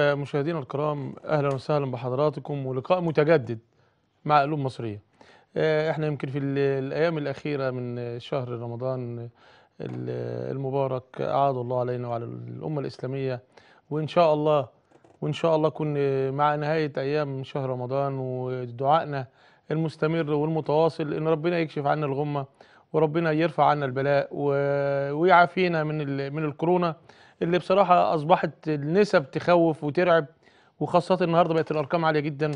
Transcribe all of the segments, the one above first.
آه، مشاهدينا الكرام اهلا وسهلا بحضراتكم ولقاء متجدد مع قلوب مصريه آه، احنا يمكن في الايام الاخيره من شهر رمضان المبارك اعاد الله علينا وعلى الامه الاسلاميه وان شاء الله وان شاء الله كن مع نهايه ايام شهر رمضان ودعائنا المستمر والمتواصل ان ربنا يكشف عنا الغمه وربنا يرفع عنا البلاء ويعافينا من من الكورونا اللي بصراحه اصبحت النسب تخوف وترعب وخاصه النهارده بقت الارقام عاليه جدا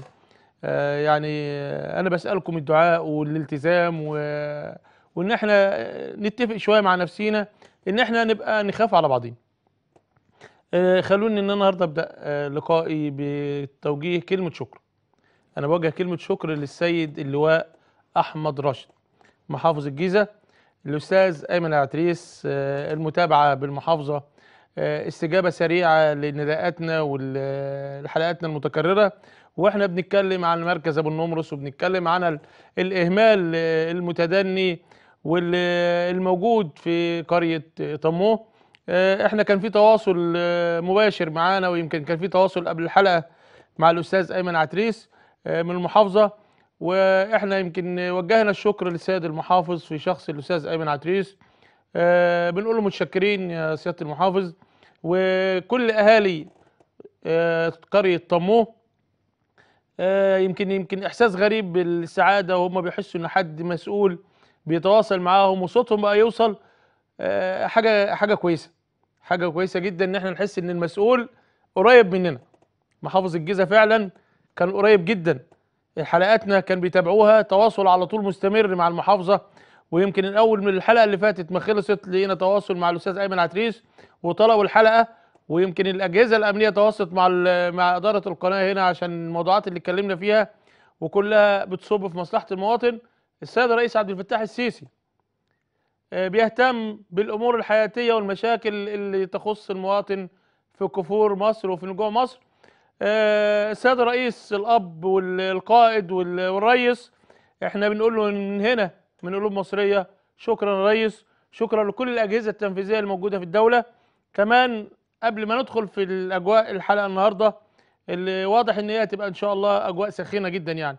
آه، يعني انا بسالكم الدعاء والالتزام و... وان احنا نتفق شويه مع نفسينا ان احنا نبقى نخاف على بعضين آه، خلوني ان انا النهارده ابدا آه، لقائي بتوجيه كلمه شكر انا بوجه كلمه شكر للسيد اللواء احمد راشد محافظ الجيزه الاستاذ ايمن عتريس المتابعه بالمحافظه آه، استجابه سريعه لنداءاتنا ولحلقاتنا آه، المتكرره واحنا بنتكلم عن مركز ابو النمرس وبنتكلم عن الاهمال آه، المتدني والموجود في قريه طموه احنا كان في تواصل مباشر معانا ويمكن كان في تواصل قبل الحلقه مع الاستاذ ايمن عتريس من المحافظه واحنا يمكن وجهنا الشكر للسيد المحافظ في شخص الاستاذ ايمن عتريس آه، بنقول له متشكرين يا سياده المحافظ وكل اهالي آه، قريه طموه آه، يمكن يمكن احساس غريب بالسعاده وهم بيحسوا ان حد مسؤول بيتواصل معاهم وصوتهم بقى يوصل حاجه حاجه كويسه حاجه كويسه جدا ان احنا نحس ان المسؤول قريب مننا محافظ الجيزه فعلا كان قريب جدا حلقاتنا كان بيتابعوها تواصل على طول مستمر مع المحافظه ويمكن الاول من الحلقه اللي فاتت ما خلصت لقينا تواصل مع الاستاذ ايمن عتريس وطلبوا الحلقه ويمكن الاجهزه الامنيه تواصلت مع مع اداره القناه هنا عشان الموضوعات اللي اتكلمنا فيها وكلها بتصب في مصلحه المواطن السيد الرئيس عبد الفتاح السيسي آه، بيهتم بالامور الحياتيه والمشاكل اللي تخص المواطن في كفور مصر وفي نجوع مصر آه، السيد الرئيس الاب والقائد والريس احنا بنقول له من هنا من قلوب مصريه شكرا يا ريس شكرا لكل الاجهزه التنفيذيه الموجوده في الدوله كمان قبل ما ندخل في الاجواء الحلقه النهارده اللي واضح ان هي هتبقى ان شاء الله اجواء سخينه جدا يعني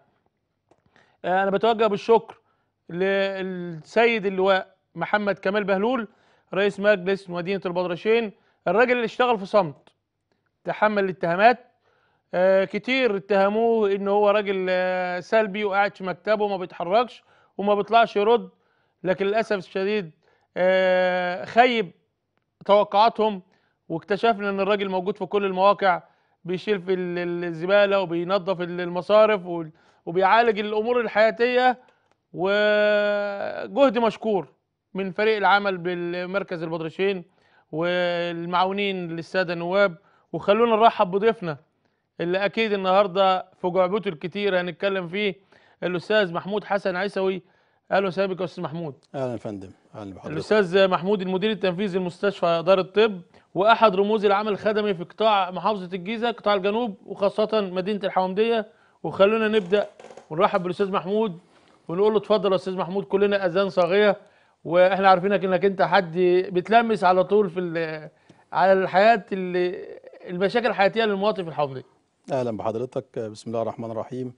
آه، انا بتوجه بالشكر للسيد اللواء محمد كمال بهلول رئيس مجلس مدينه البدرشين الراجل اللي اشتغل في صمت تحمل الاتهامات آه، كتير اتهموه ان هو راجل آه، سلبي وقاعد في مكتبه وما بيتحركش وما بيطلعش يرد لكن للاسف الشديد آه، خيب توقعاتهم واكتشفنا ان الراجل موجود في كل المواقع بيشيل في الزباله وبينظف المصارف وبيعالج الامور الحياتيه وجهد مشكور من فريق العمل بالمركز البطرشين والمعاونين للساده النواب وخلونا نرحب بضيفنا اللي اكيد النهارده في جعبته الكتير هنتكلم فيه الاستاذ محمود حسن عيسوي اهلا وسهلا بك يا استاذ محمود اهلا يا فندم اهلا بحضرتك الاستاذ محمود المدير التنفيذي لمستشفى دار الطب واحد رموز العمل الخدمي في قطاع محافظه الجيزه قطاع الجنوب وخاصه مدينه الحوامديه وخلونا نبدا ونرحب بالاستاذ محمود ونقول له اتفضل يا استاذ محمود كلنا اذان صاغيه واحنا عارفينك انك انت حد بتلمس على طول في على الحياه اللي المشاكل الحياتيه للمواطن في الحوامديه اهلا بحضرتك بسم الله الرحمن الرحيم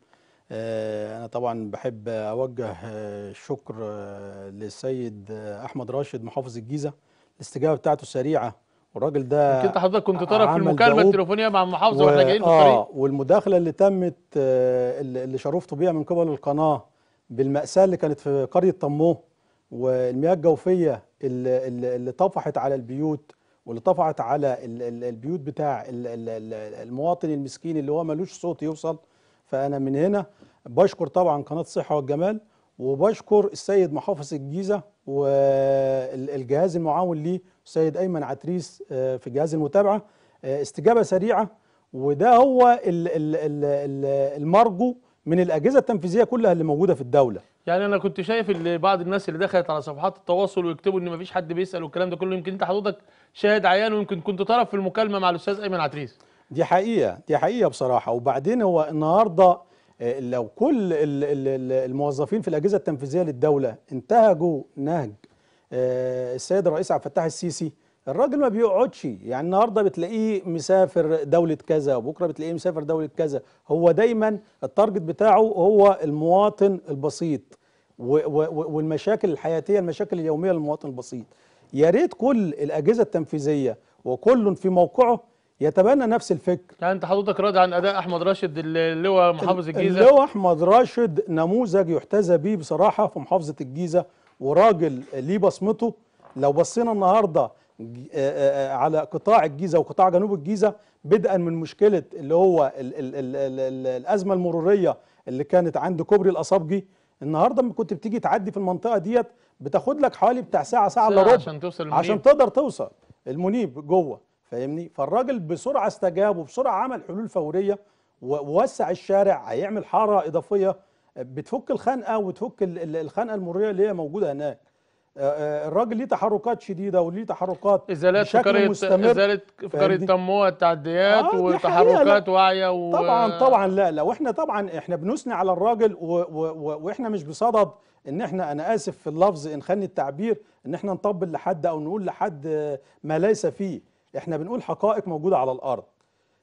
آه، أنا طبعا بحب أوجه الشكر آه، آه، للسيد أحمد راشد محافظ الجيزة الاستجابة بتاعته سريعة والراجل ده يمكن حضرتك كنت طرف في المكالمه التليفونيه مع المحافظه و... واحنا جايين في الطريق اه والمداخله اللي تمت اللي شرفته بيها من قبل القناه بالمأساة اللي كانت في قرية طموه والمياه الجوفية اللي, اللي طفحت على البيوت واللي طفحت على البيوت بتاع المواطن المسكين اللي هو ملوش صوت يوصل فأنا من هنا بشكر طبعا قناة الصحة والجمال وبشكر السيد محافظ الجيزة والجهاز المعاون ليه السيد أيمن عتريس آه، في جهاز المتابعة آه، استجابة سريعة وده هو المرجو من الأجهزة التنفيذية كلها اللي موجودة في الدولة يعني انا كنت شايف اللي بعض الناس اللي دخلت على صفحات التواصل ويكتبوا ان مفيش حد بيسال والكلام ده كله يمكن انت حضرتك شاهد عيان ويمكن كنت طرف في المكالمه مع الاستاذ ايمن عتريس دي حقيقه دي حقيقه بصراحه وبعدين هو النهارده آه، لو كل الموظفين في الاجهزه التنفيذيه للدوله انتهجوا نهج آه، السيد الرئيس عبد الفتاح السيسي الراجل ما بيقعدش يعني النهارده بتلاقيه مسافر دوله كذا وبكره بتلاقيه مسافر دوله كذا هو دايما التارجت بتاعه هو المواطن البسيط والمشاكل الحياتيه المشاكل اليوميه للمواطن البسيط يا ريت كل الاجهزه التنفيذيه وكل في موقعه يتبنى نفس الفكر يعني انت حضرتك راضي عن اداء احمد راشد اللواء محافظ الجيزه اللواء احمد راشد نموذج يحتذى به بصراحه في محافظه الجيزه وراجل ليه بصمته لو بصينا النهارده على قطاع الجيزه وقطاع جنوب الجيزه بدءا من مشكله اللي هو الـ الـ الـ الـ الـ الازمه المروريه اللي كانت عند كوبري الاصابجي النهارده لما كنت بتيجي تعدي في المنطقه ديت بتاخد لك حوالي بتاع ساعه ساعه الا ربع عشان توصل المنيب. عشان تقدر توصل المنيب جوه فاهمني فالراجل بسرعه استجاب وبسرعه عمل حلول فوريه ووسع الشارع هيعمل حاره اضافيه بتفك الخنقه وتفك الخنقه المريه اللي هي موجوده هناك آه، آه، الراجل ليه تحركات شديده وليه تحركات ازاله فكره ازاله فكره تموه التعديات آه وتحركات واعيه و... طبعا طبعا لا لا واحنا طبعا احنا بنثني على الراجل و... و... و... واحنا مش بصدد ان احنا انا اسف في اللفظ ان خلني التعبير ان احنا نطبل لحد او نقول لحد ما ليس فيه احنا بنقول حقائق موجوده على الارض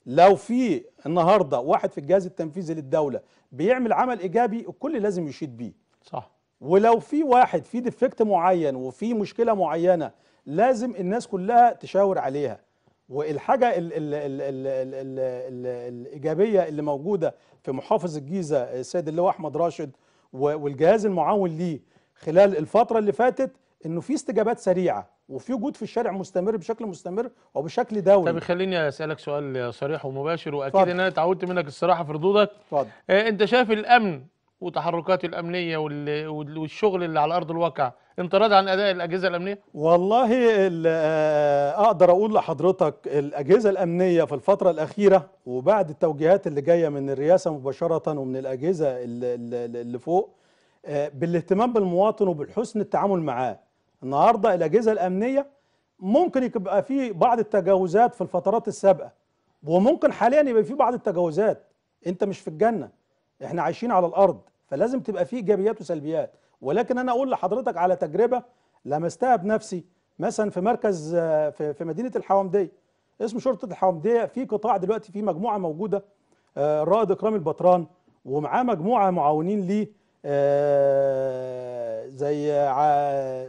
لو في النهارده واحد في الجهاز التنفيذي للدوله بيعمل عمل ايجابي الكل لازم يشيد بيه صح ولو في واحد في ديفكت معين وفي مشكله معينه لازم الناس كلها تشاور عليها والحاجه الـ الـ الـ الـ الـ الـ الـ الايجابيه اللي موجوده في محافظ الجيزه السيد اللواء احمد راشد والجهاز المعاون ليه خلال الفتره اللي فاتت انه في استجابات سريعه وفي وجود في الشارع مستمر بشكل مستمر وبشكل دوري طب خليني اسالك سؤال صريح ومباشر واكيد فضل. ان انا اتعودت منك الصراحه في ردودك اتفضل آه انت شايف الامن وتحركات الامنيه والشغل اللي على ارض الواقع انطراد عن اداء الاجهزه الامنيه والله آه، اقدر اقول لحضرتك الاجهزه الامنيه في الفتره الاخيره وبعد التوجيهات اللي جايه من الرئاسه مباشره ومن الاجهزه اللي فوق آه، بالاهتمام بالمواطن وبالحسن التعامل معاه النهارده الاجهزه الامنيه ممكن يبقى في بعض التجاوزات في الفترات السابقه وممكن حاليا يبقى في بعض التجاوزات انت مش في الجنه احنا عايشين على الارض فلازم تبقى في ايجابيات وسلبيات ولكن انا اقول لحضرتك على تجربه لمستها بنفسي مثلا في مركز في مدينه الحوامديه اسم شرطه الحوامديه في قطاع دلوقتي في مجموعه موجوده الرائد آه، اكرام البطران ومعاه مجموعه معاونين ليه آه، زي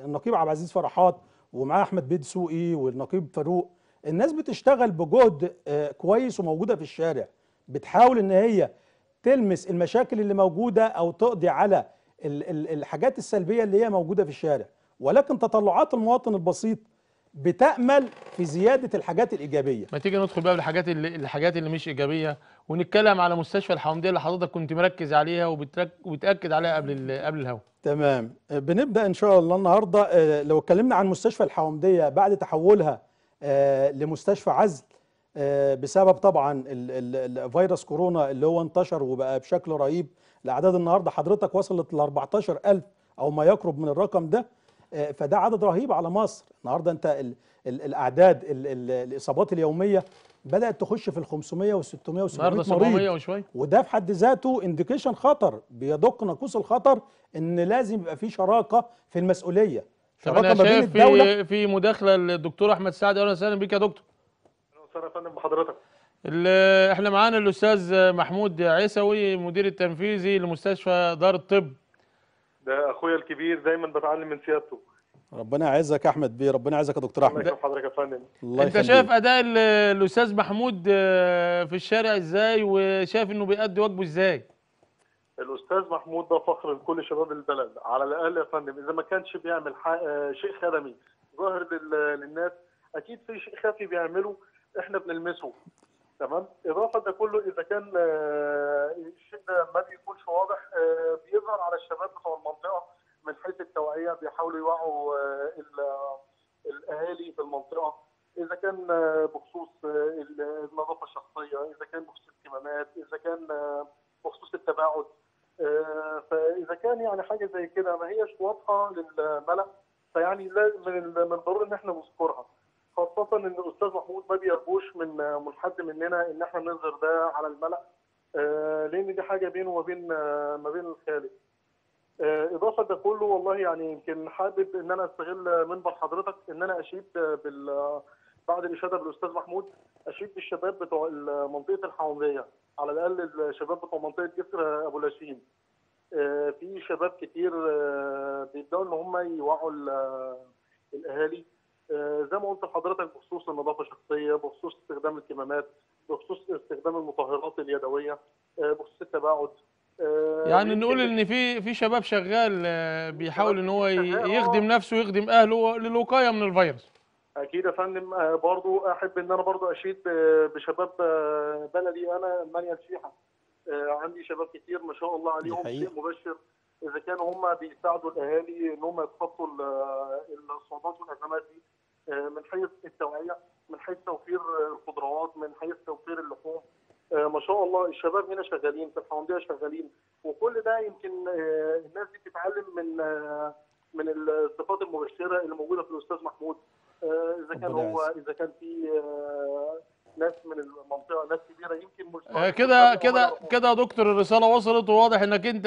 النقيب عبد العزيز فرحات ومعاه احمد بيد سوقي والنقيب فاروق الناس بتشتغل بجهد آه، كويس وموجوده في الشارع بتحاول ان هي تلمس المشاكل اللي موجوده او تقضي على الحاجات السلبيه اللي هي موجوده في الشارع ولكن تطلعات المواطن البسيط بتامل في زياده الحاجات الايجابيه ما تيجي ندخل بقى بالحاجات اللي الحاجات اللي مش ايجابيه ونتكلم على مستشفى الحومديه اللي حضرتك كنت مركز عليها وبتاكد عليها قبل قبل الهوا تمام آه، بنبدا ان شاء الله النهارده آه، لو اتكلمنا عن مستشفى الحومديه بعد تحولها آه، لمستشفى عزل بسبب طبعا فيروس كورونا اللي هو انتشر وبقى بشكل رهيب الاعداد النهارده حضرتك وصلت ل 14000 او ما يقرب من الرقم ده آه، فده عدد رهيب على مصر النهارده انت الـ الـ الاعداد الـ الاصابات اليوميه بدات تخش في ال 500 وال 600 و 700 مريض وشوي. وده في حد ذاته انديكيشن خطر بيدق ناقوس الخطر ان لازم يبقى في شراكه في المسؤوليه شراكه ما بين الدوله في في مداخله للدكتور احمد سعد اهلا وسهلا بيك يا دكتور اهلا وسهلا يا فندم بحضرتك احنا معانا الاستاذ محمود عيسوي مدير التنفيذي لمستشفى دار الطب ده اخويا الكبير دايما بتعلم من سيادته ربنا يعزك يا احمد بيه ربنا يعزك يا دكتور احمد الله حضرتك يا فندم الله انت شايف اداء الاستاذ محمود آه، في الشارع ازاي وشايف انه بيأدي واجبه ازاي الاستاذ محمود ده فخر لكل شباب البلد على الاقل يا فندم اذا ما كانش بيعمل آه، شيء خدمي ظاهر للناس اكيد في شيء خفي بيعمله احنا بنلمسه تمام اضافه ده كله اذا كان آه، الشيء ده ما بيكونش واضح بيظهر على الشباب بتوع المنطقه من حيث التوعيه بيحاولوا يوعوا آه، الاهالي في المنطقه اذا كان آه، بخصوص آه، النظافه الشخصيه، اذا كان بخصوص الكمامات، اذا كان بخصوص التباعد فاذا كان يعني حاجه زي كده ما هيش واضحه للملا فيعني من الضروري ان احنا نذكرها خاصه ان الاستاذ محمود ما بيرجوش من من حد مننا ان احنا نظهر ده على الملا لان دي حاجه بينه وبين ما بين الخالق آه، اضافه ده كله والله يعني يمكن حابب ان انا استغل منبر حضرتك ان انا اشيد آه، بال بعد الاشاده بالاستاذ محمود اشيد بالشباب بتوع منطقه الحوامريه على الاقل الشباب بتوع منطقه جسر ابو لاشين آه، في شباب كتير بيبداوا ان هم يوعوا الاهالي زي ما قلت لحضرتك بخصوص النظافه الشخصيه بخصوص استخدام الكمامات بخصوص استخدام المطهرات اليدويه بخصوص التباعد آه، يعني نقول ان في في شباب شغال آه، بيحاول ان هو آه. يخدم نفسه ويخدم اهله للوقايه من الفيروس اكيد يا فندم برضو احب ان انا برضو اشيد بشباب بلدي انا المانيا الشيحه عندي شباب كتير ما شاء الله عليهم شيء مبشر اذا كانوا هم بيساعدوا الاهالي ان هم يتخطوا الصعوبات والازمات دي من حيث التوعيه من حيث توفير الخضروات من حيث توفير اللحوم آه، ما شاء الله الشباب هنا شغالين في الحوانديه شغالين وكل ده يمكن آه، الناس دي بتتعلم من آه، من الصفات المبشره اللي موجوده في الاستاذ محمود اذا كان هو اذا كان في ناس من المنطقه ناس كبيره يمكن كده كده كده يا دكتور الرساله وصلت وواضح انك انت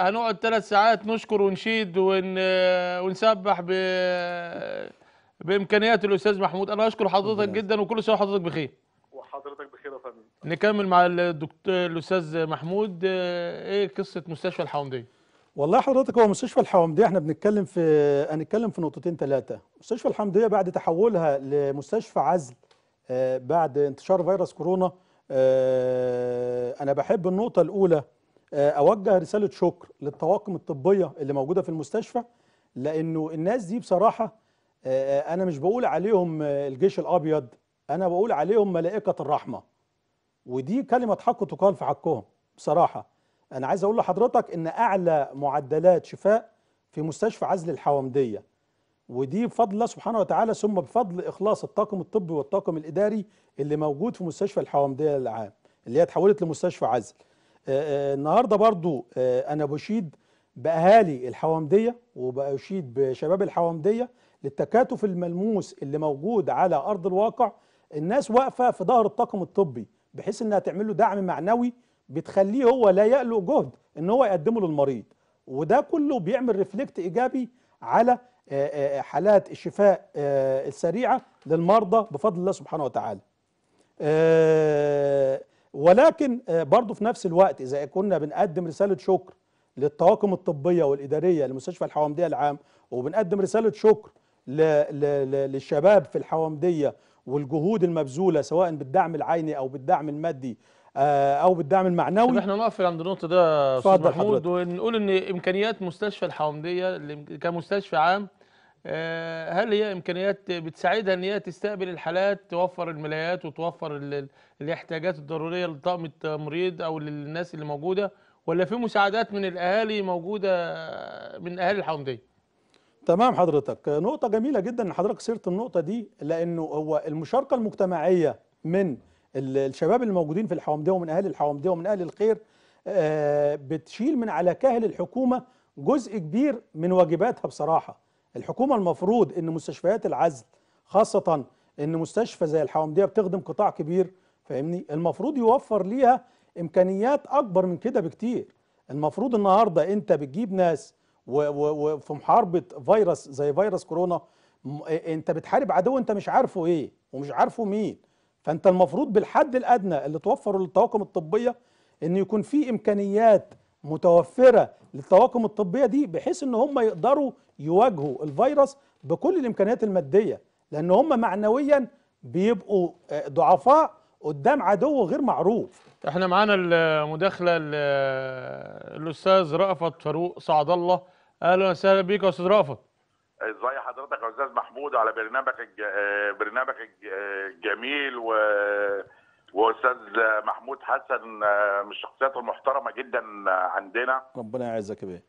هنقعد ثلاث ساعات نشكر ونشيد ون ونسبح ب بامكانيات الاستاذ محمود انا اشكر حضرتك جدا وكل سنه وحضرتك بخير وحضرتك بخير نكمل مع الدكتور الاستاذ محمود آه، ايه قصه مستشفى الحومديه والله حضرتك هو مستشفى الحومديه احنا بنتكلم في هنتكلم في نقطتين ثلاثه مستشفى الحومديه بعد تحولها لمستشفى عزل آه، بعد انتشار فيروس كورونا آه، انا بحب النقطه الاولى اوجه رساله شكر للطواقم الطبيه اللي موجوده في المستشفى لانه الناس دي بصراحه انا مش بقول عليهم الجيش الابيض انا بقول عليهم ملائكه الرحمه ودي كلمة حق تقال في حقهم بصراحة أنا عايز أقول لحضرتك إن أعلى معدلات شفاء في مستشفى عزل الحوامدية ودي بفضل الله سبحانه وتعالى ثم بفضل إخلاص الطاقم الطبي والطاقم الإداري اللي موجود في مستشفى الحوامدية العام اللي هي تحولت لمستشفى عزل آه، آه، النهاردة برضو آه، أنا بشيد بأهالي الحوامدية وبشيد بشباب الحوامدية للتكاتف الملموس اللي موجود على أرض الواقع الناس واقفة في ظهر الطاقم الطبي بحيث انها تعمل له دعم معنوي بتخليه هو لا يألو جهد ان هو يقدمه للمريض وده كله بيعمل ريفلكت ايجابي على آه، آه، آه، حالات الشفاء السريعه للمرضى بفضل الله سبحانه وتعالى ولكن برضه في نفس الوقت اذا كنا بنقدم رساله شكر للطواقم الطبيه والاداريه لمستشفى الحوامديه العام وبنقدم رساله شكر للشباب في الحوامديه والجهود المبذوله سواء بالدعم العيني او بالدعم المادي آه، او بالدعم المعنوي احنا نقف عند النقطه ده يا استاذ محمود ونقول ان امكانيات مستشفى الحومديه كمستشفى عام آه، هل هي امكانيات بتساعدها ان هي تستقبل الحالات توفر الملايات وتوفر الاحتياجات الضروريه لطقم التمريض او للناس اللي موجوده ولا في مساعدات من الاهالي موجوده آه، من اهالي الحومديه تمام حضرتك نقطة جميلة جدا ان حضرتك سيرت النقطة دي لانه هو المشاركة المجتمعية من الشباب الموجودين في الحوامدية ومن اهل الحوامدية ومن اهل الخير آه، بتشيل من على كاهل الحكومة جزء كبير من واجباتها بصراحة الحكومة المفروض ان مستشفيات العزل خاصة ان مستشفى زي الحوامدية بتخدم قطاع كبير فاهمني المفروض يوفر ليها امكانيات اكبر من كده بكتير المفروض النهاردة انت بتجيب ناس وفي محاربه فيروس زي فيروس كورونا انت بتحارب عدو انت مش عارفه ايه ومش عارفه مين فانت المفروض بالحد الادنى اللي توفره للطواقم الطبيه ان يكون في امكانيات متوفره للطواقم الطبيه دي بحيث ان هم يقدروا يواجهوا الفيروس بكل الامكانيات الماديه لان هم معنويا بيبقوا آه، ضعفاء قدام عدو غير معروف احنا معانا المداخله آه، الاستاذ رأفت فاروق سعد الله اهلا وسهلا بيك يا استاذ رافت ازي حضرتك يا استاذ محمود على برنامجك الج... برنامجك الجميل و واستاذ محمود حسن آه، من الشخصيات المحترمه جدا عندنا ربنا يعزك يا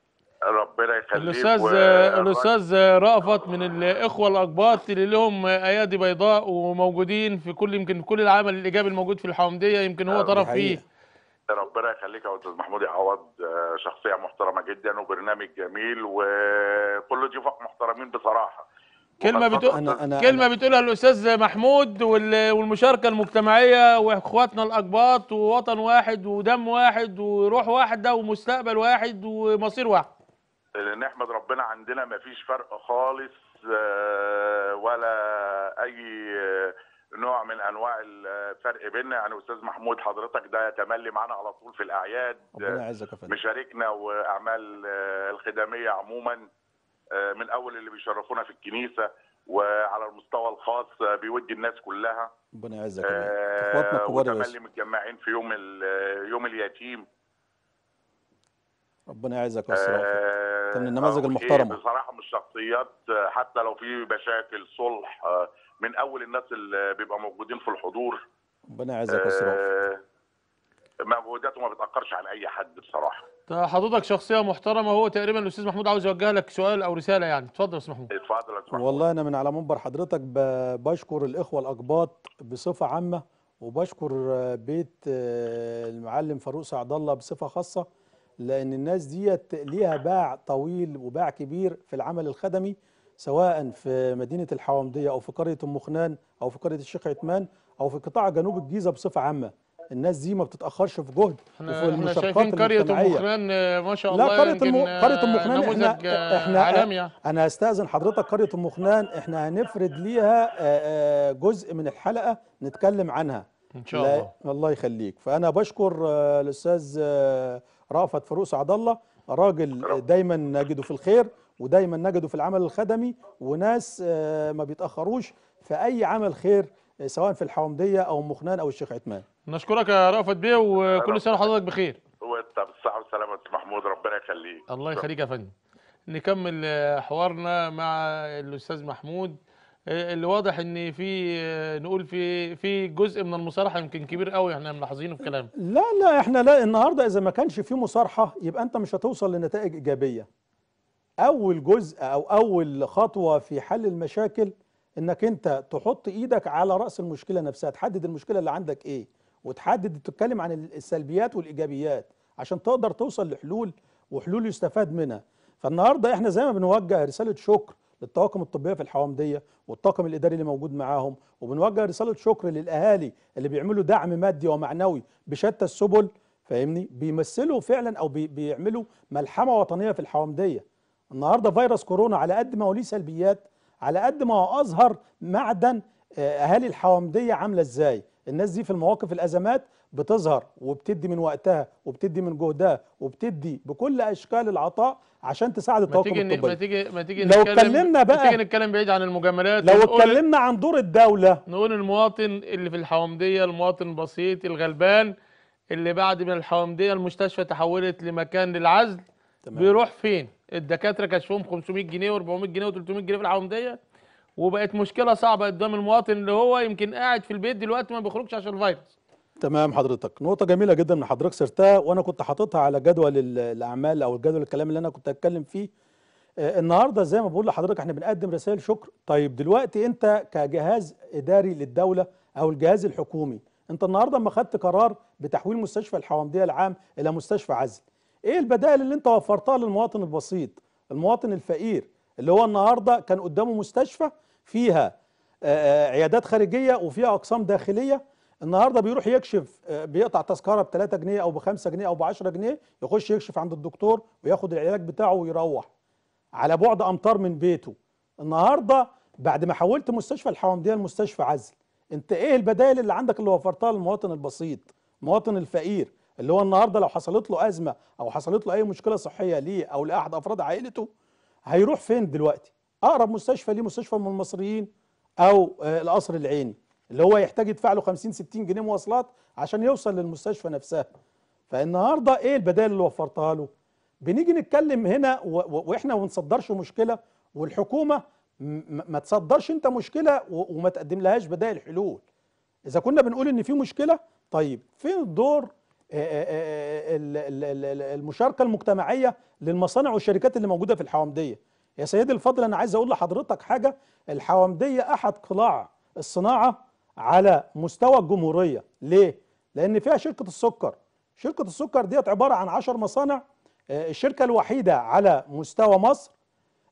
ربنا يخليك الاستاذ و... آه، الاستاذ رأفت من الاخوه الاقباط اللي لهم ايادي بيضاء وموجودين في كل يمكن في كل العمل الايجابي الموجود في الحومديه يمكن هو آه، طرف فيه ربنا يخليك يا استاذ محمود عوض آه، شخصيه محترمه جدا وبرنامج جميل وكل ضيوفك محترمين بصراحه كلمة بتقول أنا أنا كلمة بتقولها الأستاذ محمود والمشاركة المجتمعية وإخواتنا الأقباط ووطن واحد ودم واحد وروح واحدة ومستقبل واحد ومصير واحد. نحمد ربنا عندنا ما فيش فرق خالص آه، ولا أي نوع من انواع الفرق بيننا يعني استاذ محمود حضرتك ده يتملي معانا على طول في الاعياد ربنا يعزك يا فندم مشاركنا واعمال الخدميه عموما من اول اللي بيشرفونا في الكنيسه وعلى المستوى الخاص بيودي الناس كلها ربنا يعزك آه، اخواتنا الكبار متجمعين في يوم يوم اليتيم ربنا يعزك يا آه من النماذج إيه، المحترمه بصراحه من الشخصيات حتى لو في مشاكل صلح آه، من اول الناس اللي بيبقى موجودين في الحضور ربنا يعزك يا آه مجهوداته ما بتاخرش عن اي حد بصراحه حضرتك شخصيه محترمه هو تقريبا الاستاذ محمود عاوز يوجه لك سؤال او رساله يعني اتفضل يا استاذ محمود اتفضل يا محمود والله انا من على منبر حضرتك بشكر الاخوه الاقباط بصفه عامه وبشكر بيت آه، المعلم فاروق سعد الله بصفه خاصه لان الناس ديت ليها باع طويل وباع كبير في العمل الخدمي سواء في مدينة الحوامدية أو في قرية المخنان أو في قرية الشيخ عثمان أو في قطاع جنوب الجيزة بصفة عامة الناس دي ما بتتاخرش في جهد احنا المشقات شايفين قريه ام ما شاء الله لا قريه ام يعني. قريه ام خنان احنا احنا عالمية. انا هستاذن حضرتك قريه ام احنا هنفرد ليها آه، آه، جزء من الحلقه نتكلم عنها ان شاء الله الله يخليك فانا بشكر آه، الاستاذ رافت فاروق سعد الله راجل دايما نجده في الخير ودايما نجدوا في العمل الخدمي وناس آه، ما بيتاخروش في اي عمل خير آه، سواء في الحومديه او ام خنان او الشيخ عثمان نشكرك يا رأفت بيه وكل سنه وحضرتك بخير وانت بالصحه والسلامه محمود ربنا يخليك الله يخليك يا فندم نكمل آه، حوارنا مع الاستاذ محمود اللي واضح ان في نقول في في جزء من المصارحه يمكن كبير قوي احنا ملاحظينه في كلامك لا لا احنا لا النهارده اذا ما كانش في مصارحه يبقى انت مش هتوصل لنتائج ايجابيه اول جزء او اول خطوه في حل المشاكل انك انت تحط ايدك على راس المشكله نفسها تحدد المشكله اللي عندك ايه وتحدد تتكلم عن السلبيات والايجابيات عشان تقدر توصل لحلول وحلول يستفاد منها فالنهارده احنا زي ما بنوجه رساله شكر للطواقم الطبيه في الحوامديه والطاقم الاداري اللي موجود معاهم وبنوجه رساله شكر للاهالي اللي بيعملوا دعم مادي ومعنوي بشتى السبل فاهمني بيمثلوا فعلا او بيعملوا ملحمه وطنيه في الحوامديه النهارده فيروس كورونا على قد ما هو ليه سلبيات على قد ما هو اظهر معدن آه، اهالي الحوامديه عامله ازاي الناس دي في المواقف الازمات بتظهر وبتدي من وقتها وبتدي من جهدها وبتدي بكل اشكال العطاء عشان تساعد الطاقم الطبي ما تيجي ما تيجي لو اتكلمنا بقى تيجي نتكلم بعيد عن المجاملات لو اتكلمنا عن دور الدوله نقول المواطن اللي في الحوامديه المواطن البسيط الغلبان اللي بعد من الحوامديه المستشفى تحولت لمكان للعزل تمام. بيروح فين الدكاتره كشفهم 500 جنيه و400 جنيه و300 جنيه في العمديه وبقت مشكله صعبه قدام المواطن اللي هو يمكن قاعد في البيت دلوقتي ما بيخرجش عشان الفيروس تمام حضرتك نقطة جميلة جدا من حضرتك سرتها وأنا كنت حاططها على جدول الأعمال أو الجدول الكلام اللي أنا كنت هتكلم فيه آه، النهارده زي ما بقول لحضرتك احنا بنقدم رسائل شكر طيب دلوقتي انت كجهاز اداري للدوله او الجهاز الحكومي انت النهارده ما خدت قرار بتحويل مستشفى الحوامديه العام الى مستشفى عزل ايه البدائل اللي انت وفرتها للمواطن البسيط المواطن الفقير اللي هو النهارده كان قدامه مستشفى فيها آه، آه، عيادات خارجيه وفيها اقسام داخليه النهارده بيروح يكشف آه، بيقطع تذكره ب 3 جنيه او ب 5 جنيه او ب 10 جنيه يخش يكشف عند الدكتور وياخد العلاج بتاعه ويروح على بعد امتار من بيته النهارده بعد ما حولت مستشفى الحوامديه لمستشفى عزل انت ايه البدائل اللي عندك اللي وفرتها للمواطن البسيط المواطن الفقير اللي هو النهارده لو حصلت له ازمه او حصلت له اي مشكله صحيه ليه او لاحد افراد عائلته هيروح فين دلوقتي اقرب مستشفى ليه مستشفى من المصريين او آه، القصر العيني اللي هو يحتاج يدفع له 50 60 جنيه مواصلات عشان يوصل للمستشفى نفسها فالنهارده ايه البدائل اللي وفرتها له بنيجي نتكلم هنا واحنا ما بنصدرش مشكله والحكومه ما تصدرش انت مشكله وما تقدم لهاش بدائل حلول اذا كنا بنقول ان في مشكله طيب فين الدور آه، آه، آه، المشاركه المجتمعيه للمصانع والشركات اللي موجوده في الحوامديه يا سيدي الفضل انا عايز اقول لحضرتك حاجه الحوامديه احد قلاع الصناعه على مستوى الجمهوريه ليه لان فيها شركه السكر شركه السكر ديت عباره عن 10 مصانع الشركه الوحيده على مستوى مصر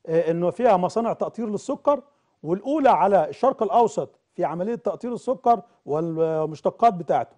انه فيها مصانع تقطير للسكر والاولى على الشرق الاوسط في عمليه تقطير السكر والمشتقات بتاعته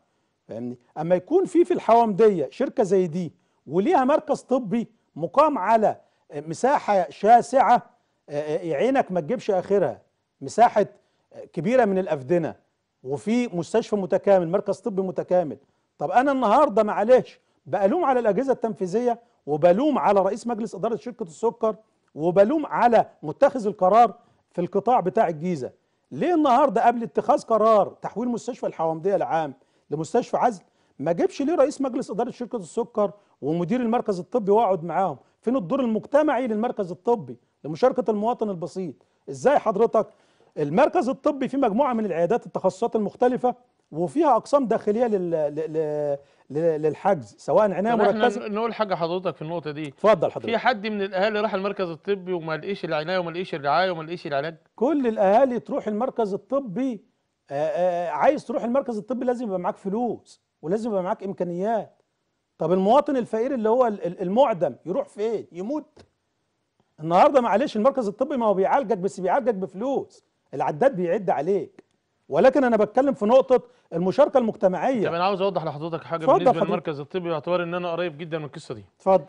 فاهمني اما يكون في في الحوامديه شركه زي دي وليها مركز طبي مقام على مساحه شاسعه آه، آه، عينك ما تجيبش اخرها مساحه آه، كبيره من الافدنه وفي مستشفى متكامل مركز طبي متكامل طب انا النهارده معلش بلوم على الاجهزه التنفيذيه وبلوم على رئيس مجلس اداره شركه السكر وبلوم على متخذ القرار في القطاع بتاع الجيزه ليه النهارده قبل اتخاذ قرار تحويل مستشفى الحوامديه العام لمستشفى عزل ما جيبش ليه رئيس مجلس اداره شركه السكر ومدير المركز الطبي واقعد معاهم فين الدور المجتمعي للمركز الطبي لمشاركه المواطن البسيط ازاي حضرتك المركز الطبي فيه مجموعه من العيادات التخصصات المختلفه وفيها اقسام داخليه لل... لل... للحجز سواء عنايه مركزه نقول حاجه حضرتك في النقطه دي اتفضل حضرتك في حد من الاهالي راح المركز الطبي وما لقيش العنايه وما لقيش الرعايه وما لقيش العلاج كل الاهالي تروح المركز الطبي آه، آه، آه، عايز تروح المركز الطبي لازم يبقى معاك فلوس ولازم يبقى معاك امكانيات طب المواطن الفقير اللي هو المعدم يروح فين يموت النهارده معلش المركز الطبي ما هو بيعالجك بس بيعالجك بفلوس العداد بيعد عليك ولكن انا بتكلم في نقطه المشاركه المجتمعيه طب انا عاوز اوضح لحضرتك حاجه بالنسبه للمركز الطبي باعتبار ان انا قريب جدا من القصه دي اتفضل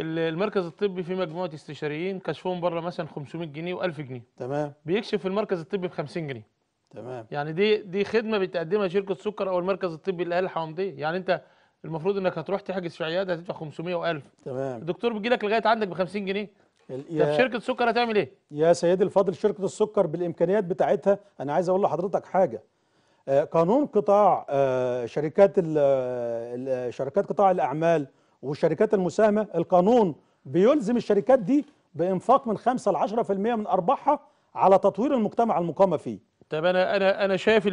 المركز الطبي فيه مجموعه استشاريين كشفهم بره مثلا 500 جنيه و1000 جنيه تمام بيكشف في المركز الطبي ب 50 جنيه تمام يعني دي دي خدمه بتقدمها شركه سكر او المركز الطبي للاهالي الحوامضيه يعني انت المفروض انك هتروح تحجز في عياده هتدفع 500 و1000 تمام الدكتور بيجي لك لغايه عندك ب 50 جنيه طب شركه سكر هتعمل ايه؟ يا سيدي الفاضل شركه السكر بالامكانيات بتاعتها انا عايز اقول لحضرتك حاجه آه، قانون قطاع آه، شركات شركات قطاع الاعمال والشركات المساهمه القانون بيلزم الشركات دي بانفاق من 5 ل 10% من ارباحها على تطوير المجتمع المقامه فيه طب انا انا انا شايف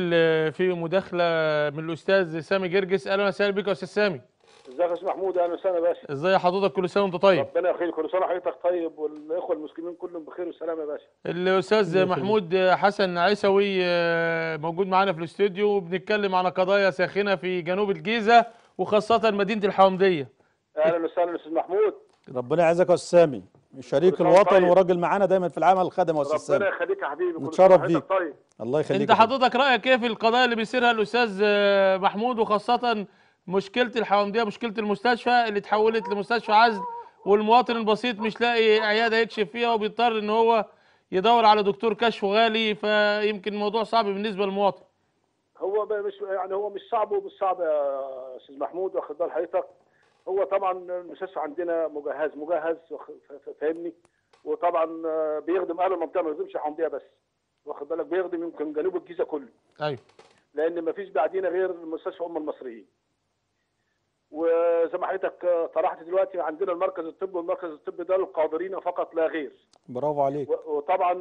في مداخله من الاستاذ سامي جرجس اهلا وسهلا بك يا استاذ سامي ازيك يا استاذ محمود اهلا وسهلا يا باشا ازي حضرتك كل سنه وانت طيب ربنا يخليك كل سنه حضرتك طيب والاخوه المسلمين كلهم بخير وسلامه يا باشا الاستاذ محمود حسن عيسوي آه، موجود معانا في الاستوديو وبنتكلم على قضايا ساخنه في جنوب الجيزه وخاصه مدينه الحومديه اهلا وسهلا يا استاذ محمود ربنا يعزك يا استاذ سامي شريك طيب، الوطن طيب. وراجل معانا دايما في العمل الخدمي يا استاذ سامي ربنا يخليك يا حبيبي متشرف بيك طيب. الله يخليك انت حضرتك رايك ايه في القضايا اللي بيصيرها الاستاذ آه، محمود وخاصه مشكله الحوامديه مشكله المستشفى اللي تحولت لمستشفى عزل والمواطن البسيط مش لاقي عياده يكشف فيها وبيضطر ان هو يدور على دكتور كشف غالي فيمكن الموضوع صعب بالنسبه للمواطن هو مش يعني هو مش صعب ومش صعب يا استاذ محمود واخد بال حضرتك هو طبعا المستشفى عندنا مجهز مجهز فاهمني وطبعا بيخدم اهل المنطقه ما بيخدمش حمضيه بس واخد بالك بيخدم يمكن جنوب الجيزه كله ايوه لان ما فيش بعدين غير مستشفى ام المصريين وزي ما حضرتك طرحت دلوقتي عندنا المركز الطبي والمركز الطبي ده للقادرين فقط لا غير برافو عليك وطبعا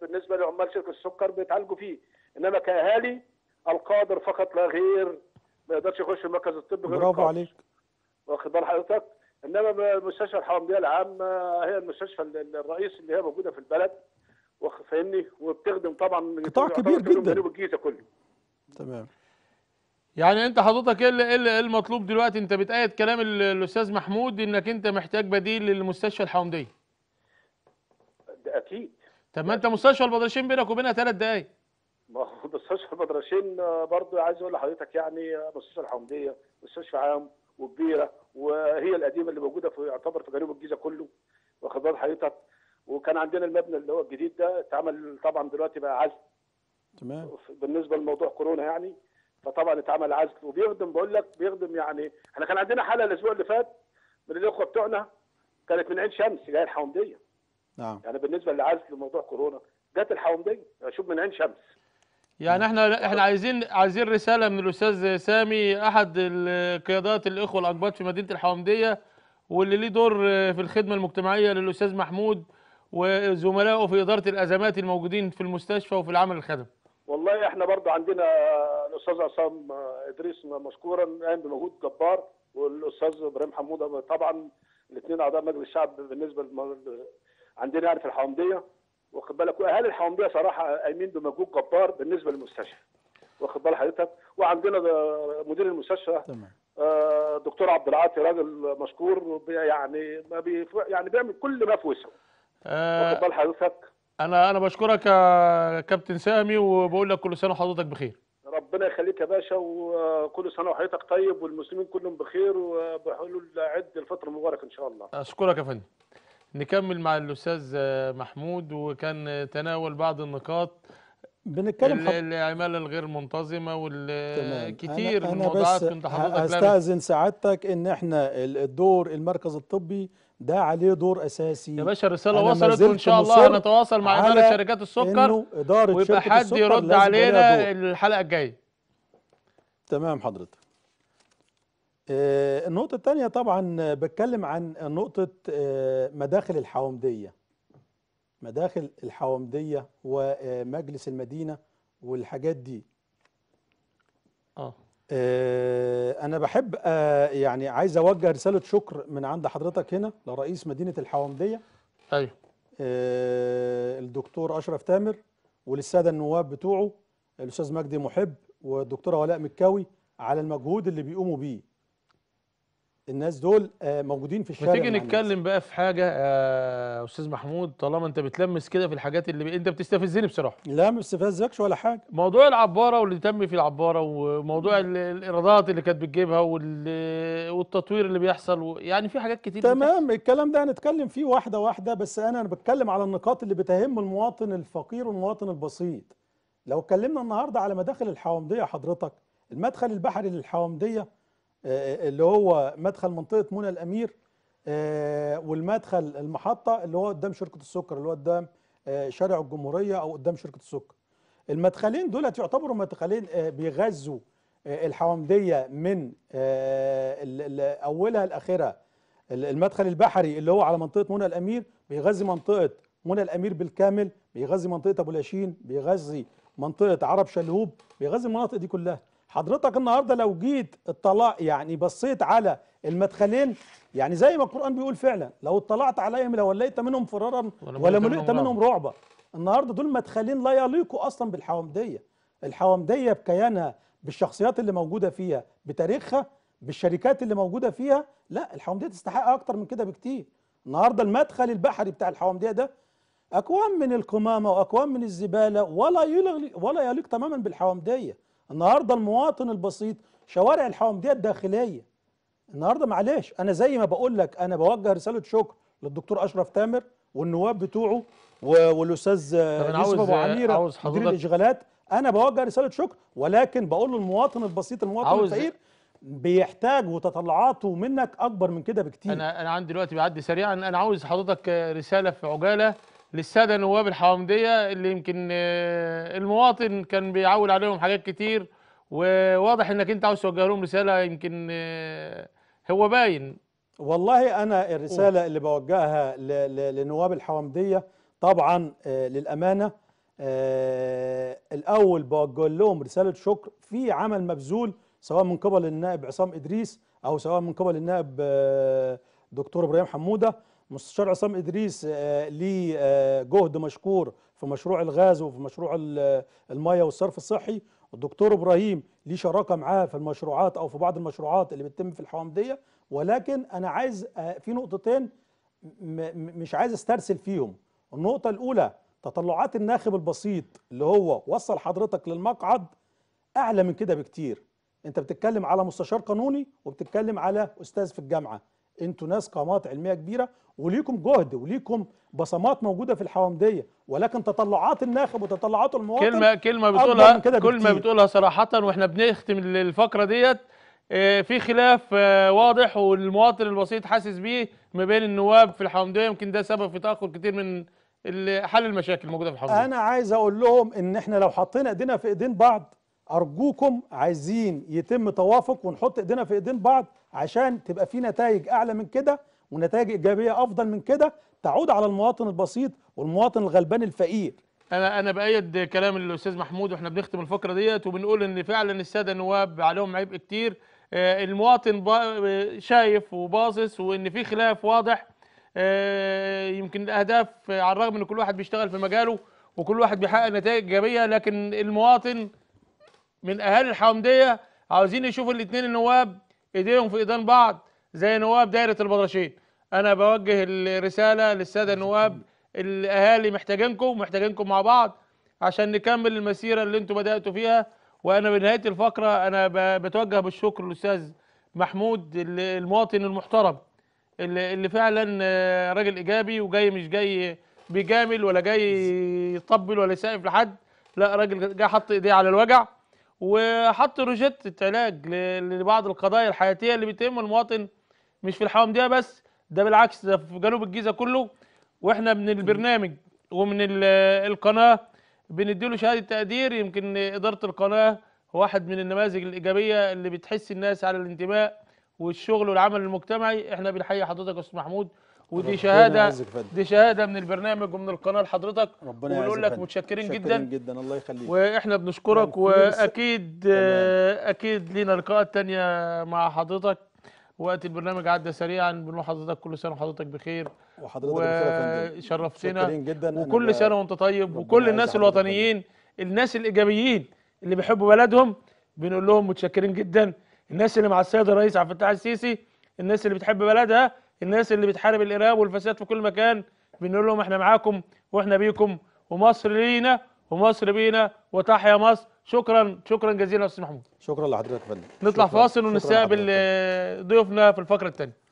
بالنسبه لعمال شركه السكر بيتعالجوا فيه انما كاهالي القادر فقط لا غير ما يقدرش يخش المركز الطبي غير برافو القادر. عليك واخد بال حضرتك انما مستشفى الحرميه العام آه، هي المستشفى الرئيس اللي هي موجوده في البلد فاهمني وبتخدم طبعا قطاع كبير جدا جنوب الجيزه كله تمام يعني انت حضرتك ايه اللي إيه إيه المطلوب دلوقتي انت بتأيد كلام الاستاذ محمود انك انت محتاج بديل للمستشفى الحومدية ده اكيد طب ما انت مستشفى البدرشين بينك وبينها ثلاث دقايق ما هو مستشفى البدرشين آه، برضه عايز اقول لحضرتك يعني آه، مستشفى الحومدية مستشفى عام وكبيره وهي القديمه اللي موجوده في يعتبر في جنوب الجيزه كله واخد بال وكان عندنا المبنى اللي هو الجديد ده اتعمل طبعا دلوقتي بقى عزل تمام بالنسبه لموضوع كورونا يعني فطبعا اتعمل عزل وبيخدم بقول لك بيخدم يعني احنا كان عندنا حاله الاسبوع اللي فات من الاخوه بتوعنا كانت من عين شمس جايه الحومديه نعم يعني بالنسبه للعزل لموضوع كورونا جت الحومديه اشوف يعني من عين شمس يعني احنا احنا عايزين عايزين رساله من الاستاذ سامي احد قيادات الاخوه الاقباط في مدينه الحومديه واللي ليه دور في الخدمه المجتمعيه للاستاذ محمود وزملائه في اداره الازمات الموجودين في المستشفى وفي العمل الخدمي. والله احنا برضو عندنا الاستاذ عصام ادريس مشكورا قام بمجهود جبار والاستاذ ابراهيم حموده طبعا الاثنين اعضاء مجلس الشعب بالنسبه عندنا يعني في الحومديه واخد بالك واهالي الحومديه صراحه قايمين بمجهود جبار بالنسبه للمستشفى واخد بال حضرتك وعندنا مدير المستشفى تمام آه، دكتور عبد العاطي راجل مشكور يعني ما بي يعني بيعمل كل ما في وسعه آه واخد بال حضرتك انا انا بشكرك يا كابتن سامي وبقول لك كل سنه وحضرتك بخير ربنا يخليك يا باشا وكل سنه وحضرتك طيب والمسلمين كلهم بخير وبحلول عد الفطر المبارك ان شاء الله اشكرك يا فندم نكمل مع الأستاذ محمود وكان تناول بعض النقاط بنتكلم العمالة الغير منتظمة والكثير من الموضوعات كنت حضرتك استأذن سعادتك ان احنا الدور المركز الطبي ده عليه دور اساسي يا باشا الرساله وصلت وان شاء الله هنتواصل مع عماله شركات السكر ويبقى حد يرد علينا الحلقه الجايه تمام حضرتك آه، النقطة الثانية طبعا بتكلم عن نقطة آه، مداخل الحوامدية مداخل الحوامدية ومجلس المدينة والحاجات دي اه, آه، أنا بحب يعني عايز أوجه رسالة شكر من عند حضرتك هنا لرئيس مدينة الحوامدية أيوه الدكتور أشرف تامر وللسادة النواب بتوعه الأستاذ مجدي محب والدكتورة ولاء مكاوي على المجهود اللي بيقوموا بيه الناس دول آه، موجودين في الشارع تيجي نتكلم بقى في حاجه يا آه، استاذ محمود طالما انت بتلمس كده في الحاجات اللي ب... انت بتستفزني بصراحه لا ما بستفزكش ولا حاجه موضوع العباره واللي تم في العباره وموضوع الايرادات اللي كانت بتجيبها وال... والتطوير اللي بيحصل و... يعني في حاجات كتير تمام بتحصل. الكلام ده هنتكلم فيه واحده واحده بس انا بتكلم على النقاط اللي بتهم المواطن الفقير والمواطن البسيط لو اتكلمنا النهارده على مداخل الحوامضيه حضرتك المدخل البحري للحوامضيه آه، آه، اللي هو مدخل منطقه منى الامير آه، والمدخل المحطه اللي هو قدام شركه السكر اللي هو قدام شارع الجمهوريه او قدام شركه السكر المدخلين دولت يعتبروا مدخلين بيغذوا الحوامديه من اولها لاخرها المدخل البحري اللي هو على منطقه منى الامير بيغذي منطقه منى الامير بالكامل بيغذي منطقه ابو لاشين بيغذي منطقه عرب شلهوب بيغذي المناطق دي كلها حضرتك النهارده لو جيت الطلاق يعني بصيت على المدخلين يعني زي ما القران بيقول فعلا لو اطلعت عليهم لوليت منهم فرارا ولا ملئت منهم رعبا النهارده دول مدخلين لا يليقوا اصلا بالحوامديه الحوامديه بكيانها بالشخصيات اللي موجوده فيها بتاريخها بالشركات اللي موجوده فيها لا الحوامديه تستحق اكتر من كده بكتير النهارده المدخل البحري بتاع الحوامديه ده اكوان من القمامه واكوان من الزباله ولا يلغ ولا يليق تماما بالحوامديه النهارده المواطن البسيط شوارع الحوامديه الداخليه النهارده معلش انا زي ما بقول لك انا بوجه رساله شكر للدكتور اشرف تامر والنواب بتوعه والاستاذ يوسف ابو عميره مدير الاشغالات انا بوجه رساله شكر ولكن بقول للمواطن البسيط المواطن الفقير بيحتاج وتطلعاته منك اكبر من كده بكتير انا انا عندي دلوقتي بيعدي سريعا انا عاوز حضرتك رساله في عجاله للساده نواب الحوامديه اللي يمكن آه، المواطن كان بيعول عليهم حاجات كتير وواضح انك انت عاوز توجه لهم رساله يمكن آه، هو باين والله انا الرساله اللي بوجهها لنواب الحوامديه طبعا آه، للامانه الاول بوجه لهم رساله شكر في عمل مبذول سواء من قبل النائب عصام ادريس او سواء من قبل النائب دكتور ابراهيم حموده مستشار عصام ادريس آه، ليه آه، جهد مشكور في مشروع الغاز وفي مشروع آه، الميه والصرف الصحي الدكتور ابراهيم ليه شراكه معاه في المشروعات او في بعض المشروعات اللي بتتم في الحوامديه ولكن انا عايز في نقطتين مش عايز استرسل فيهم النقطه الاولى تطلعات الناخب البسيط اللي هو وصل حضرتك للمقعد اعلى من كده بكتير انت بتتكلم على مستشار قانوني وبتتكلم على استاذ في الجامعه انتوا ناس قامات علميه كبيره وليكم جهد وليكم بصمات موجوده في الحوامديه ولكن تطلعات الناخب وتطلعات المواطن كلمه كلمه بتقولها كلمه بتقولها صراحه واحنا بنختم الفقره ديت آه، في خلاف آه، واضح والمواطن البسيط حاسس بيه ما بين النواب في الحوامديه يمكن ده سبب في تاخر كتير من حل المشاكل الموجوده في الحوامديه انا عايز اقول لهم ان احنا لو حطينا ايدينا في ايدين بعض ارجوكم عايزين يتم توافق ونحط ايدينا في ايدين بعض عشان تبقى في نتائج اعلى من كده ونتائج ايجابيه افضل من كده تعود على المواطن البسيط والمواطن الغلبان الفقير انا انا بايد كلام الاستاذ محمود واحنا بنختم الفقره ديت وبنقول ان فعلا الساده النواب عليهم عبء كتير آه، المواطن شايف وباصص وان في خلاف واضح آه، يمكن الاهداف على الرغم ان كل واحد بيشتغل في مجاله وكل واحد بيحقق نتائج ايجابيه لكن المواطن من اهالي الحومديه عاوزين يشوفوا الاثنين النواب ايديهم في ايدين بعض زي نواب دايره البدرشين انا بوجه الرساله للساده النواب الاهالي محتاجينكم محتاجينكم مع بعض عشان نكمل المسيره اللي انتم بداتوا فيها وانا بنهايه الفقره انا بتوجه بالشكر للاستاذ محمود المواطن المحترم اللي فعلا آه، راجل ايجابي وجاي مش جاي بيجامل ولا جاي يطبل ولا يسقف لحد لا راجل جاي حط ايديه على الوجع وحط روشتة علاج لبعض القضايا الحياتية اللي بتهم المواطن مش في الحوامدية بس ده بالعكس ده في جنوب الجيزة كله واحنا من البرنامج ومن القناة بنديله شهادة تقدير يمكن إدارة القناة واحد من النماذج الإيجابية اللي بتحس الناس على الانتماء والشغل والعمل المجتمعي احنا بنحيي حضرتك يا أستاذ محمود ودي شهاده دي شهاده من البرنامج ومن القناه لحضرتك ربنا ونقول لك متشكرين جدا جدا الله يخليك واحنا بنشكرك واكيد اكيد لينا لقاءات تانية مع حضرتك وقت البرنامج عدى سريعا بنقول لحضرتك كل سنه وحضرتك بخير وحضرتك شرفتنا جدا وكل سنه وانت طيب وكل الناس الوطنيين الناس الايجابيين اللي بيحبوا بلدهم بنقول لهم متشكرين جدا الناس اللي مع السيد الرئيس عبد الفتاح السيسي الناس اللي بتحب بلدها الناس اللي بتحارب الارهاب والفساد في كل مكان بنقول لهم احنا معاكم واحنا بيكم ومصر لينا ومصر بينا وتحيا مصر شكرا شكرا جزيلا استاذ محمود شكرا لحضرتك يا فندم نطلع فاصل ونستقبل ضيوفنا في الفقره الثانيه